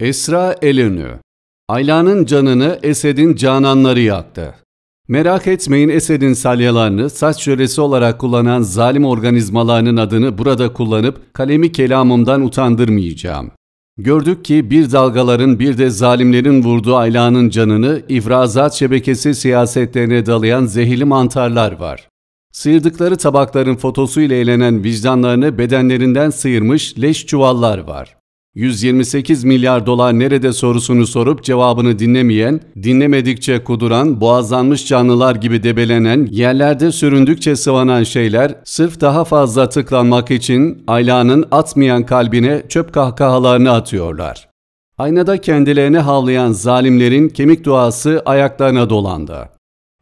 Esra Elönü Ayla'nın canını Esed'in cananları yaktı. Merak etmeyin Esed'in salyalarını saç çöresi olarak kullanan zalim organizmalarının adını burada kullanıp kalemi kelamımdan utandırmayacağım. Gördük ki bir dalgaların bir de zalimlerin vurduğu Ayla'nın canını ifrazat şebekesi siyasetlerine dalayan zehirli mantarlar var. Sıyırdıkları tabakların fotosuyla eğlenen vicdanlarını bedenlerinden sıyırmış leş çuvallar var. 128 milyar dolar nerede sorusunu sorup cevabını dinlemeyen, dinlemedikçe kuduran, boğazlanmış canlılar gibi debelenen, yerlerde süründükçe sıvanan şeyler sırf daha fazla tıklanmak için aylanın atmayan kalbine çöp kahkahalarını atıyorlar. Aynada kendilerini havlayan zalimlerin kemik duası ayaklarına dolandı.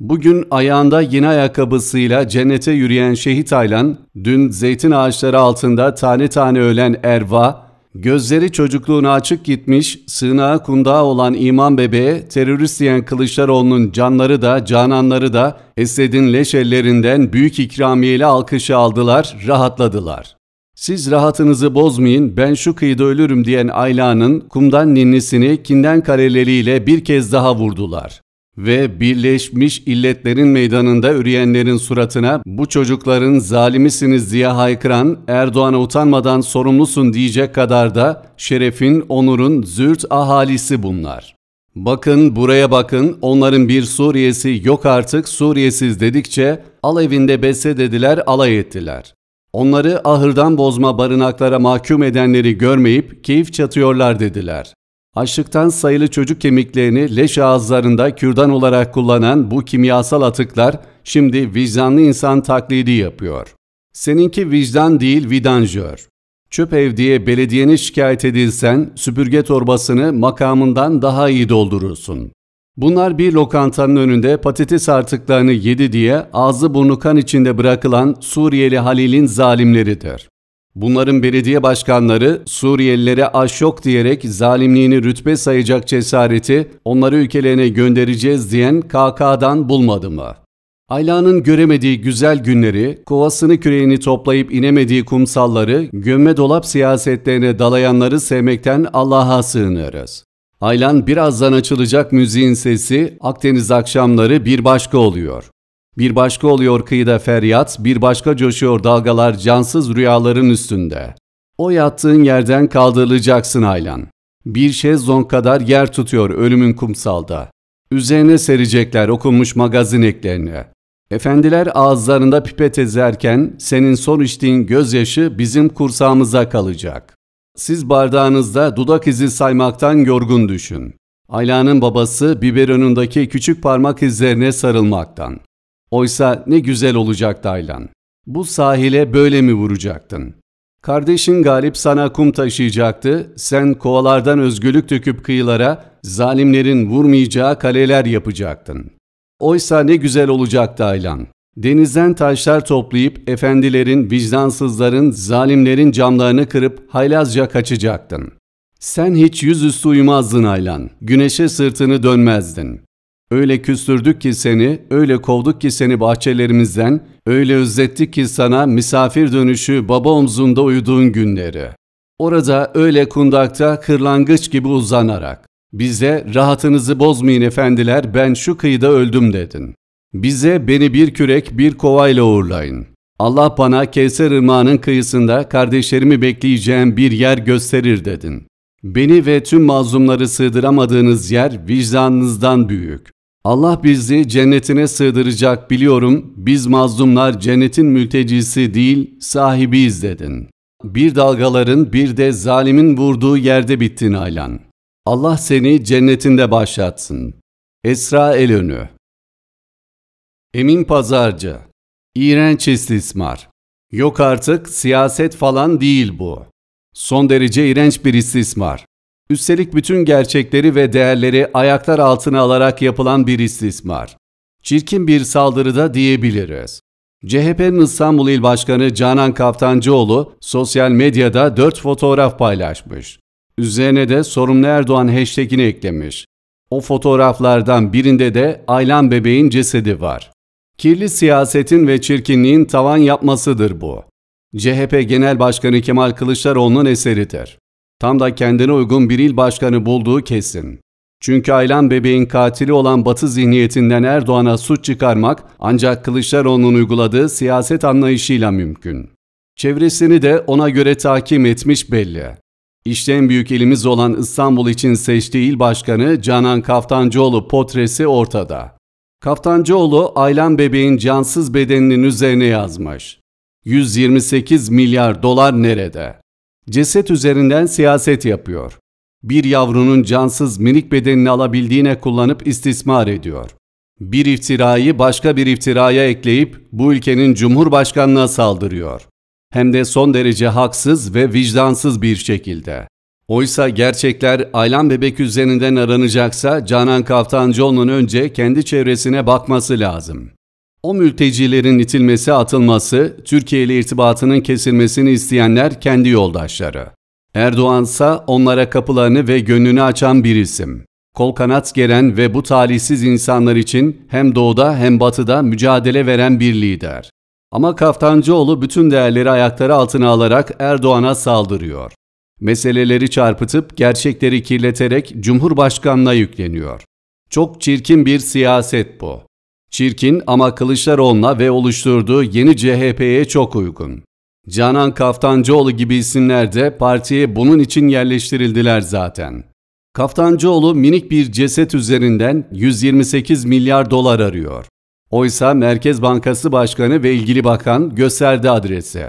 Bugün ayağında yine ayakkabısıyla cennete yürüyen şehit Aylan, dün zeytin ağaçları altında tane tane ölen Erva, Gözleri çocukluğuna açık gitmiş, sığınağı kundağı olan imam bebeğe terörist diyen Kılıçdaroğlu'nun canları da cananları da Esed'in leş ellerinden büyük ikramiyeyle alkışı aldılar, rahatladılar. Siz rahatınızı bozmayın, ben şu kıyıda ölürüm diyen Ayla'nın kumdan ninnisini kinden kareleriyle bir kez daha vurdular ve Birleşmiş İlletlerin meydanında üreyenlerin suratına bu çocukların zalimisiniz diye haykıran Erdoğan'a utanmadan sorumlusun diyecek kadar da şerefin, onurun zürt ahalisi bunlar. Bakın buraya bakın onların bir Suriyesi yok artık Suriyesiz dedikçe al evinde bese dediler alay ettiler. Onları ahırdan bozma barınaklara mahkum edenleri görmeyip keyif çatıyorlar dediler. Açlıktan sayılı çocuk kemiklerini leş ağızlarında kürdan olarak kullanan bu kimyasal atıklar şimdi vicdanlı insan taklidi yapıyor. Seninki vicdan değil vidanjör. Çöp ev diye belediyene şikayet edilsen süpürge torbasını makamından daha iyi doldurursun. Bunlar bir lokantanın önünde patates artıklarını yedi diye ağzı burnu kan içinde bırakılan Suriyeli Halil'in zalimleridir. Bunların belediye başkanları Suriyelilere aş yok diyerek zalimliğini rütbe sayacak cesareti onları ülkelerine göndereceğiz diyen KK'dan bulmadı mı? Ayla'nın göremediği güzel günleri, kovasını küreğini toplayıp inemediği kumsalları, gömme dolap siyasetlerine dalayanları sevmekten Allah'a sığınırız. Aylan birazdan açılacak müziğin sesi Akdeniz akşamları bir başka oluyor. Bir başka oluyor kıyıda feryat, bir başka coşuyor dalgalar cansız rüyaların üstünde. O yattığın yerden kaldırılacaksın aylan. Bir şezlong kadar yer tutuyor ölümün kumsalda. Üzerine serecekler okunmuş magazin eklerini. Efendiler ağızlarında pipet ezerken senin son içtiğin gözyaşı bizim kursağımıza kalacak. Siz bardağınızda dudak izi saymaktan yorgun düşün. Ayla'nın babası biber önündeki küçük parmak izlerine sarılmaktan. Oysa ne güzel olacaktı Aylan. Bu sahile böyle mi vuracaktın? Kardeşin Galip sana kum taşıyacaktı, sen kovalardan özgürlük döküp kıyılara zalimlerin vurmayacağı kaleler yapacaktın. Oysa ne güzel olacaktı Aylan. Denizden taşlar toplayıp efendilerin, vicdansızların, zalimlerin camlarını kırıp haylazca kaçacaktın. Sen hiç yüzüstü uyumazdın Aylan, güneşe sırtını dönmezdin. Öyle küstürdük ki seni, öyle kovduk ki seni bahçelerimizden, öyle özlettik ki sana misafir dönüşü baba omzunda uyuduğun günleri. Orada öyle kundakta kırlangıç gibi uzanarak, bize rahatınızı bozmayın efendiler ben şu kıyıda öldüm dedin. Bize beni bir kürek bir kovayla uğurlayın. Allah bana Kevser Irmağı'nın kıyısında kardeşlerimi bekleyeceğim bir yer gösterir dedin. Beni ve tüm mazlumları sığdıramadığınız yer vicdanınızdan büyük. Allah bizi cennetine sığdıracak biliyorum, biz mazlumlar cennetin mültecisi değil, sahibiyiz dedin. Bir dalgaların bir de zalimin vurduğu yerde bittin Aylan. Allah seni cennetinde başlatsın. Esra Elönü Emin Pazarcı İğrenç istismar Yok artık siyaset falan değil bu. Son derece iğrenç bir istismar. Üstelik bütün gerçekleri ve değerleri ayaklar altına alarak yapılan bir istismar. Çirkin bir saldırı da diyebiliriz. CHP'nin İstanbul İl Başkanı Canan Kaftancıoğlu sosyal medyada 4 fotoğraf paylaşmış. Üzerine de sorumlu Erdoğan hashtagini eklemiş. O fotoğraflardan birinde de Aylan bebeğin cesedi var. Kirli siyasetin ve çirkinliğin tavan yapmasıdır bu. CHP Genel Başkanı Kemal Kılıçdaroğlu'nun eseridir. Tam da kendine uygun bir il başkanı bulduğu kesin. Çünkü Aylan bebeğin katili olan batı zihniyetinden Erdoğan'a suç çıkarmak ancak Kılıçdaroğlu'nun uyguladığı siyaset anlayışıyla mümkün. Çevresini de ona göre takip etmiş belli. İşte en büyük ilimiz olan İstanbul için seçtiği il başkanı Canan Kaftancıoğlu potresi ortada. Kaftancıoğlu Aylan bebeğin cansız bedeninin üzerine yazmış. 128 milyar dolar nerede? Ceset üzerinden siyaset yapıyor. Bir yavrunun cansız minik bedenini alabildiğine kullanıp istismar ediyor. Bir iftirayı başka bir iftiraya ekleyip bu ülkenin cumhurbaşkanına saldırıyor. Hem de son derece haksız ve vicdansız bir şekilde. Oysa gerçekler Aylan Bebek üzerinden aranacaksa Canan Kaftancıoğlu'nun önce kendi çevresine bakması lazım. O mültecilerin itilmesi, atılması, Türkiye ile irtibatının kesilmesini isteyenler kendi yoldaşları. Erdoğansa onlara kapılarını ve gönlünü açan bir isim. Kol kanat geren ve bu talihsiz insanlar için hem doğuda hem batıda mücadele veren bir lider. Ama Kaftancıoğlu bütün değerleri ayakları altına alarak Erdoğan'a saldırıyor. Meseleleri çarpıtıp gerçekleri kirleterek Cumhurbaşkanına yükleniyor. Çok çirkin bir siyaset bu. Çirkin ama Kılıçdaroğlu'na ve oluşturduğu yeni CHP'ye çok uygun. Canan Kaftancıoğlu gibi isimler de partiye bunun için yerleştirildiler zaten. Kaftancıoğlu minik bir ceset üzerinden 128 milyar dolar arıyor. Oysa Merkez Bankası Başkanı ve ilgili bakan gösterdi adresi.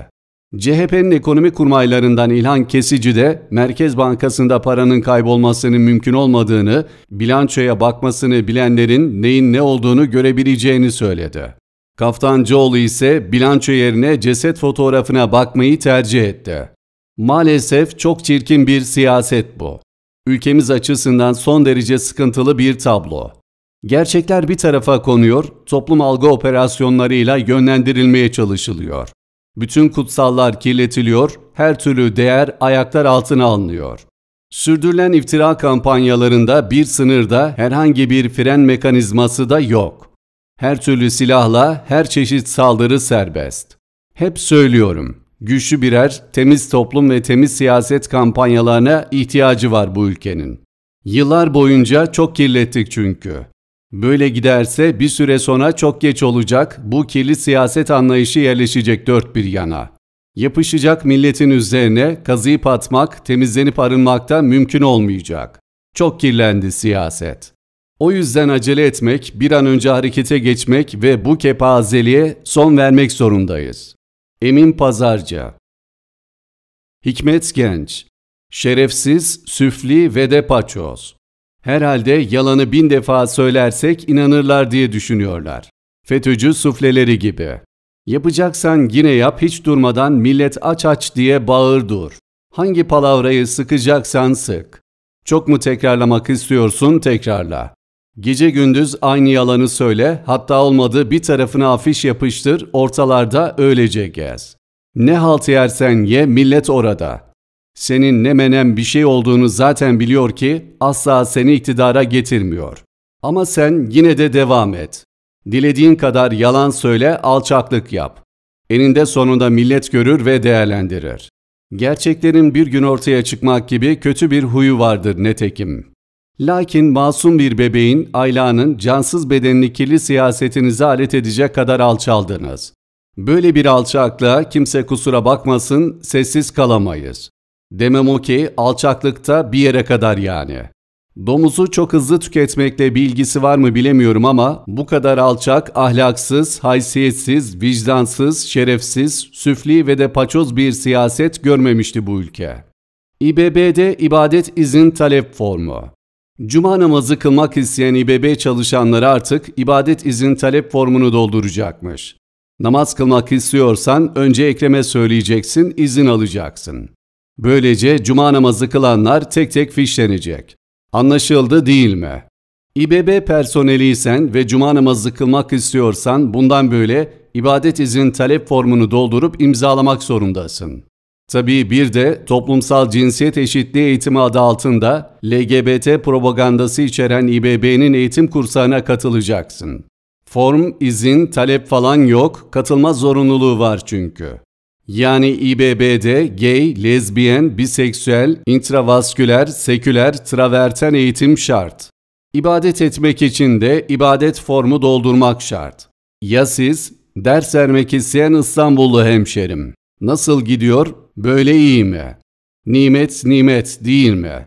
CHP'nin ekonomi kurmaylarından İlhan Kesici de Merkez Bankası'nda paranın kaybolmasının mümkün olmadığını, bilançoya bakmasını bilenlerin neyin ne olduğunu görebileceğini söyledi. Kaftancıoğlu ise bilanço yerine ceset fotoğrafına bakmayı tercih etti. Maalesef çok çirkin bir siyaset bu. Ülkemiz açısından son derece sıkıntılı bir tablo. Gerçekler bir tarafa konuyor, toplum algı operasyonlarıyla yönlendirilmeye çalışılıyor. Bütün kutsallar kirletiliyor, her türlü değer ayaklar altına alınıyor. Sürdürülen iftira kampanyalarında bir sınırda herhangi bir fren mekanizması da yok. Her türlü silahla her çeşit saldırı serbest. Hep söylüyorum, güçlü birer temiz toplum ve temiz siyaset kampanyalarına ihtiyacı var bu ülkenin. Yıllar boyunca çok kirlettik çünkü. Böyle giderse bir süre sonra çok geç olacak, bu kirli siyaset anlayışı yerleşecek dört bir yana. Yapışacak milletin üzerine kazıyıp atmak, temizlenip arınmakta mümkün olmayacak. Çok kirlendi siyaset. O yüzden acele etmek, bir an önce harekete geçmek ve bu kepazeliğe son vermek zorundayız. Emin Pazarca Hikmet Genç Şerefsiz, Süfli ve de Paçoz Herhalde yalanı bin defa söylersek inanırlar diye düşünüyorlar. FETÖ'cü sufleleri gibi. Yapacaksan yine yap hiç durmadan millet aç aç diye bağır dur. Hangi palavrayı sıkacaksan sık. Çok mu tekrarlamak istiyorsun tekrarla. Gece gündüz aynı yalanı söyle, hatta olmadı bir tarafına afiş yapıştır, ortalarda öylece gez. Ne halt yersen ye millet orada. Senin ne menem bir şey olduğunu zaten biliyor ki asla seni iktidara getirmiyor. Ama sen yine de devam et. Dilediğin kadar yalan söyle, alçaklık yap. Eninde sonunda millet görür ve değerlendirir. Gerçeklerin bir gün ortaya çıkmak gibi kötü bir huyu vardır netekim. Lakin masum bir bebeğin, Ayla'nın cansız bedenini kirli siyasetinize alet edecek kadar alçaldınız. Böyle bir alçaklığa kimse kusura bakmasın, sessiz kalamayız. Demem o ki alçaklıkta bir yere kadar yani. Domuzu çok hızlı tüketmekle bilgisi var mı bilemiyorum ama bu kadar alçak, ahlaksız, haysiyetsiz, vicdansız, şerefsiz, süfli ve de paçoz bir siyaset görmemişti bu ülke. İBB'de ibadet izin talep formu. Cuma namazı kılmak isteyen İBB çalışanları artık ibadet izin talep formunu dolduracakmış. Namaz kılmak istiyorsan önce Ekrem'e söyleyeceksin, izin alacaksın. Böylece cuma namazı kılanlar tek tek fişlenecek. Anlaşıldı değil mi? İBB personeliysen ve cuma namazı kılmak istiyorsan bundan böyle ibadet izin talep formunu doldurup imzalamak zorundasın. Tabii bir de toplumsal cinsiyet eşitliği eğitimi adı altında LGBT propagandası içeren İBB'nin eğitim kurslarına katılacaksın. Form, izin, talep falan yok, katılma zorunluluğu var çünkü. Yani İBB'de gay, lezbiyen, biseksüel, intravasküler, seküler, traverten eğitim şart. İbadet etmek için de ibadet formu doldurmak şart. Ya siz? Ders vermek isteyen İstanbullu hemşerim. Nasıl gidiyor? Böyle iyi mi? Nimet nimet değil mi?